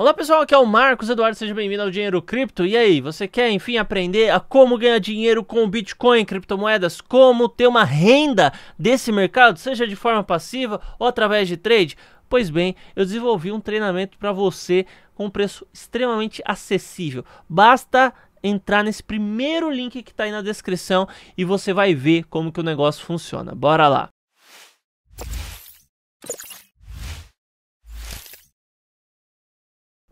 Olá pessoal, aqui é o Marcos Eduardo, seja bem-vindo ao Dinheiro Cripto. E aí, você quer enfim aprender a como ganhar dinheiro com Bitcoin, criptomoedas, como ter uma renda desse mercado, seja de forma passiva ou através de trade? Pois bem, eu desenvolvi um treinamento para você com um preço extremamente acessível. Basta entrar nesse primeiro link que está aí na descrição e você vai ver como que o negócio funciona. Bora lá.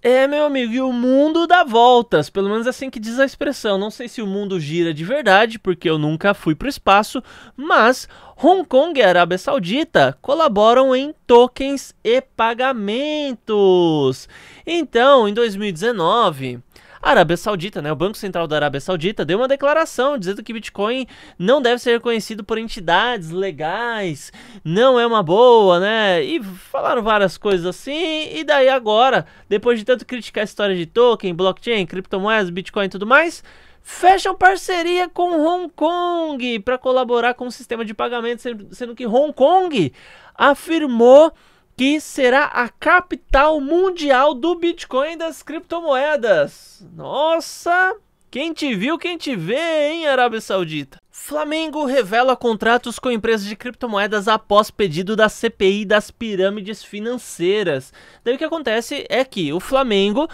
É, meu amigo, e o mundo dá voltas, pelo menos assim que diz a expressão. Não sei se o mundo gira de verdade, porque eu nunca fui para o espaço, mas Hong Kong e Arábia Saudita colaboram em tokens e pagamentos. Então, em 2019, Arábia Saudita, né? O Banco Central da Arábia Saudita deu uma declaração dizendo que Bitcoin não deve ser reconhecido por entidades legais, não é uma boa, né? E falaram várias coisas assim. E daí agora, depois de tanto criticar a história de token, blockchain, criptomoedas, Bitcoin e tudo mais, fecham parceria com Hong Kong para colaborar com o sistema de pagamento, sendo que Hong Kong afirmou que será a capital mundial do Bitcoin e das criptomoedas. Nossa! Quem te viu, quem te vê, hein, Arábia Saudita? Flamengo revela contratos com empresas de criptomoedas após pedido da CPI das pirâmides financeiras. Daí o que acontece é que o Flamengo,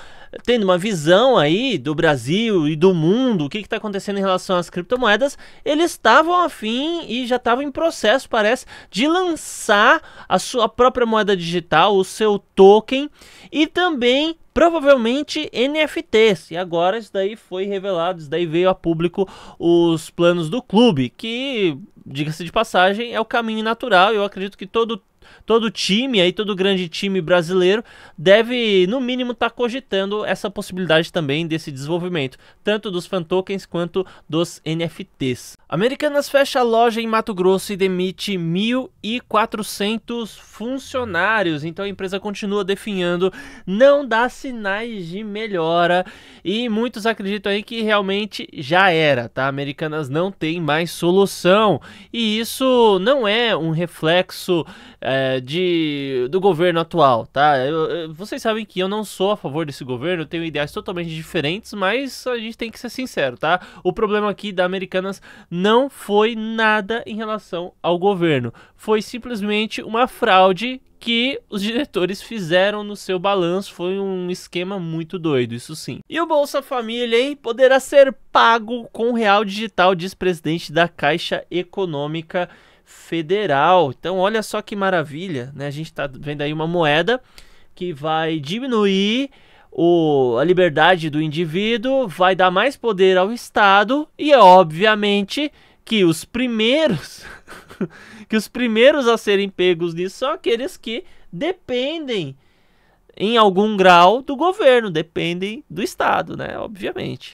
tendo uma visão aí do Brasil e do mundo, o que está acontecendo em relação às criptomoedas, eles estavam afim e já estavam em processo, parece, de lançar a sua própria moeda digital, o seu token, e também provavelmente NFTs. E agora isso daí foi revelado, isso daí veio a público os planos do clube, que, diga-se de passagem, é o caminho natural. Eu acredito que todo todo time aí, todo grande time brasileiro deve, no mínimo, estar tá cogitando essa possibilidade também desse desenvolvimento, tanto dos fan tokens quanto dos NFTs. Americanas fecha loja em Mato Grosso e demite 1.400 funcionários, então a empresa continua definhando, não dá sinais de melhora e muitos acreditam aí que realmente já era, tá? Americanas não tem mais solução e isso não é um reflexo é, é, de, do governo atual, tá? Eu, eu, vocês sabem que eu não sou a favor desse governo, tenho ideais totalmente diferentes, mas a gente tem que ser sincero, tá? O problema aqui da Americanas não foi nada em relação ao governo, foi simplesmente uma fraude que os diretores fizeram no seu balanço foi um esquema muito doido, isso sim. E o Bolsa Família, hein, poderá ser pago com real digital, diz presidente da Caixa Econômica Federal. Então, olha só que maravilha, né? A gente está vendo aí uma moeda que vai diminuir o, a liberdade do indivíduo, vai dar mais poder ao Estado e é obviamente que os primeiros que os primeiros a serem pegos nisso são aqueles que dependem em algum grau do governo, dependem do Estado, né? Obviamente.